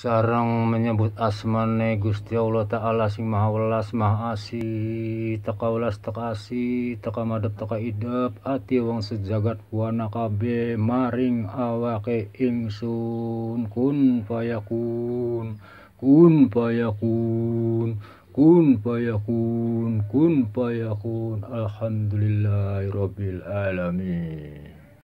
sarang menyebut asmane Gusti Allah Ta'ala sing maha welas maha asih, teka welas teka asih teka madep teka idep ati wong sejagat wana kabe maring awake ingsun kun payakun kun payakun kun payakun kun payakun alhamdulillahirabbil alamin